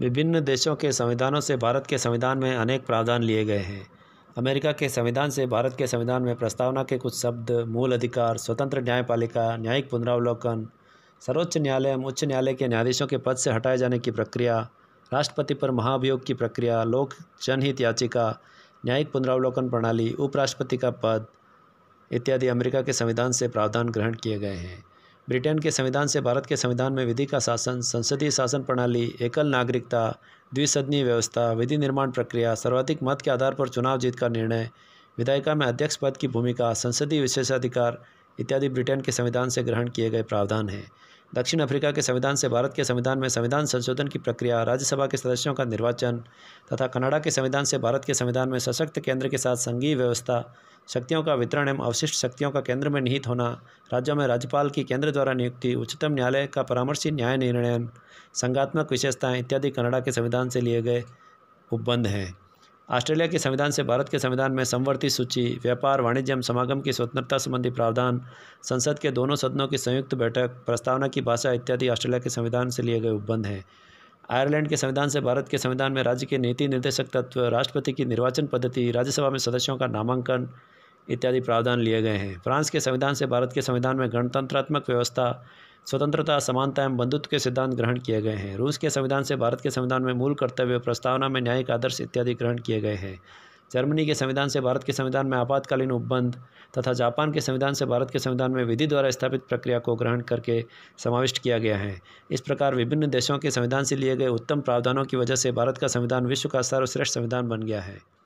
विभिन्न देशों के संविधानों से भारत के संविधान में अनेक प्रावधान लिए गए हैं अमेरिका के संविधान से भारत के संविधान में प्रस्तावना के कुछ शब्द मूल अधिकार स्वतंत्र न्यायपालिका न्यायिक पुनरावलोकन सर्वोच्च न्यायालय एवं उच्च न्यायालय के न्यायाधीशों के पद से हटाए जाने की प्रक्रिया राष्ट्रपति पर महाभियोग की प्रक्रिया लोक जनहित याचिका न्यायिक पुनरावलोकन प्रणाली उपराष्ट्रपति का पद इत्यादि अमेरिका के संविधान से प्रावधान ग्रहण किए गए हैं ब्रिटेन के संविधान से भारत के संविधान में विधि का शासन संसदीय शासन प्रणाली एकल नागरिकता द्विसदनीय व्यवस्था विधि निर्माण प्रक्रिया सर्वाधिक मत के आधार पर चुनाव जीत का निर्णय विधायिका में अध्यक्ष पद की भूमिका संसदीय विशेषाधिकार इत्यादि ब्रिटेन के संविधान से ग्रहण किए गए प्रावधान हैं दक्षिण अफ्रीका के संविधान से भारत के संविधान में संविधान संशोधन की प्रक्रिया राज्यसभा के सदस्यों का निर्वाचन तथा कनाडा के संविधान से भारत के संविधान में सशक्त केंद्र के साथ संघीय व्यवस्था शक्तियों का वितरण एवं अवशिष्ट शक्तियों का केंद्र में निहित होना राज्यों में राज्यपाल की केंद्र द्वारा नियुक्ति उच्चतम न्यायालय का परामर्शी न्याय निर्णयन संघात्मक विशेषताएँ इत्यादि कनाडा के संविधान से लिए गए उपबंध हैं ऑस्ट्रेलिया के संविधान से भारत के संविधान में संवर्ती सूची व्यापार वाणिज्य एवं समागम की स्वतंत्रता संबंधी प्रावधान संसद के दोनों सदनों की संयुक्त बैठक प्रस्तावना की भाषा इत्यादि ऑस्ट्रेलिया के संविधान से लिए गए उपबंध हैं आयरलैंड के संविधान से भारत के संविधान में राज्य के नीति निर्देशक तत्व राष्ट्रपति की निर्वाचन पद्धति राज्यसभा में सदस्यों का नामांकन इत्यादि प्रावधान लिए गए हैं फ्रांस के संविधान से भारत के संविधान में गणतंत्रात्मक व्यवस्था स्वतंत्रता समानता एवं बंधुत्व के सिद्धांत ग्रहण किए गए हैं रूस के संविधान से भारत के संविधान में मूल कर्तव्य प्रस्तावना में न्यायिक आदर्श इत्यादि ग्रहण किए गए हैं जर्मनी के संविधान से भारत के संविधान में आपातकालीन उपबंध तथा जापान के संविधान से भारत के संविधान में विधि द्वारा स्थापित प्रक्रिया को ग्रहण करके समाविष्ट किया गया है इस प्रकार विभिन्न देशों के संविधान से लिए गए उत्तम प्रावधानों की वजह से भारत का संविधान विश्व का सर्वश्रेष्ठ संविधान बन गया है